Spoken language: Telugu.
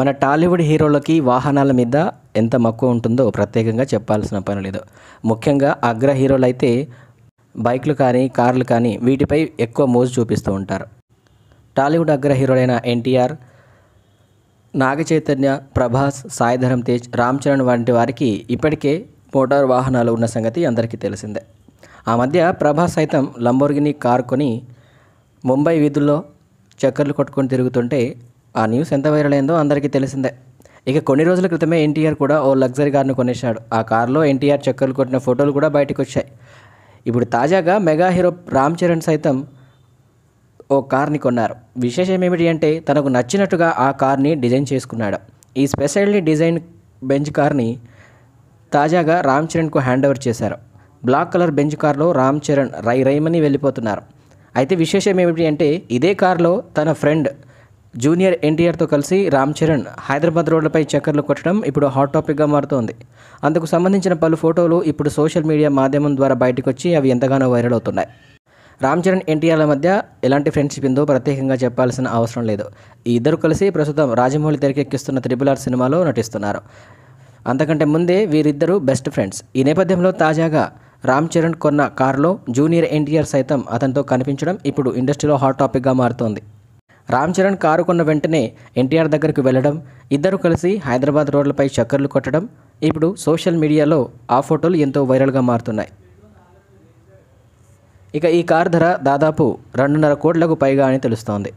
మన టాలీవుడ్ హీరోలకి వాహనాల మీద ఎంత మక్కువ ఉంటుందో ప్రత్యేకంగా చెప్పాల్సిన పని లేదు ముఖ్యంగా అగ్ర హీరోలు అయితే బైక్లు కానీ కార్లు కానీ వీటిపై ఎక్కువ మోజు చూపిస్తూ ఉంటారు టాలీవుడ్ అగ్ర హీరోలైన ఎన్టీఆర్ నాగ చైతన్య ప్రభాస్ సాయిధరం తేజ్ రామ్ చరణ్ వంటి వారికి ఇప్పటికే మోటార్ వాహనాలు ఉన్న సంగతి అందరికీ తెలిసిందే ఆ మధ్య ప్రభాస్ సైతం లంబోర్గిని కారు కొని ముంబై వీధుల్లో చక్కర్లు కొట్టుకొని తిరుగుతుంటే ఆ న్యూస్ ఎంత వైరల్ అయిందో అందరికీ తెలిసిందే ఇక కొన్ని రోజుల క్రితమే ఎన్టీఆర్ కూడా ఓ లగ్జరీ కార్ను కొనేశాడు ఆ కారులో ఎన్టీఆర్ చక్కర్లు కొట్టిన ఫోటోలు కూడా బయటకు వచ్చాయి ఇప్పుడు తాజాగా మెగా హీరో రామ్ చరణ్ సైతం ఓ కార్ని కొన్నారు విశేషం ఏమిటి అంటే తనకు నచ్చినట్టుగా ఆ కార్ని డిజైన్ చేసుకున్నాడు ఈ స్పెషల్లీ డిజైన్ బెంచ్ కార్ని తాజాగా రామ్ చరణ్కు హ్యాండ్ ఓవర్ చేశారు బ్లాక్ కలర్ బెంచ్ కార్లో రామ్ చరణ్ రై రైమని వెళ్ళిపోతున్నారు అయితే విశేషం ఏమిటి అంటే ఇదే కార్లో తన ఫ్రెండ్ జూనియర్ ఎన్టీఆర్తో కలిసి రామ్ చరణ్ హైదరాబాద్ రోడ్లపై చక్కర్లు కొట్టడం ఇప్పుడు హాట్ టాపిక్గా మారుతోంది అందుకు సంబంధించిన పలు ఫోటోలు ఇప్పుడు సోషల్ మీడియా మాధ్యమం ద్వారా బయటకు వచ్చి అవి ఎంతగానో వైరల్ అవుతున్నాయి రామ్ చరణ్ ఎన్టీఆర్ల మధ్య ఎలాంటి ఫ్రెండ్షిప్ ఉందో ప్రత్యేకంగా చెప్పాల్సిన అవసరం లేదు ఈ ఇద్దరు కలిసి ప్రస్తుతం రాజమౌళి తెరకెక్కిస్తున్న త్రిబుల్ ఆర్ సినిమాలో నటిస్తున్నారు అంతకంటే ముందే వీరిద్దరూ బెస్ట్ ఫ్రెండ్స్ ఈ నేపథ్యంలో తాజాగా రామ్ చరణ్ కొన్న కారులో జూనియర్ ఎన్టీఆర్ సైతం అతనితో కనిపించడం ఇప్పుడు ఇండస్ట్రీలో హాట్ టాపిక్గా మారుతోంది రామ్ చరణ్ కారు కొన్న వెంటనే ఎన్టీఆర్ దగ్గరకు వెళ్ళడం ఇద్దరు కలిసి హైదరాబాద్ రోడ్లపై చక్కర్లు కొట్టడం ఇప్పుడు సోషల్ మీడియాలో ఆ ఫోటోలు ఎంతో వైరల్గా మారుతున్నాయి ఇక ఈ కారు ధర దాదాపు రెండున్నర కోట్లకు పైగా అని తెలుస్తోంది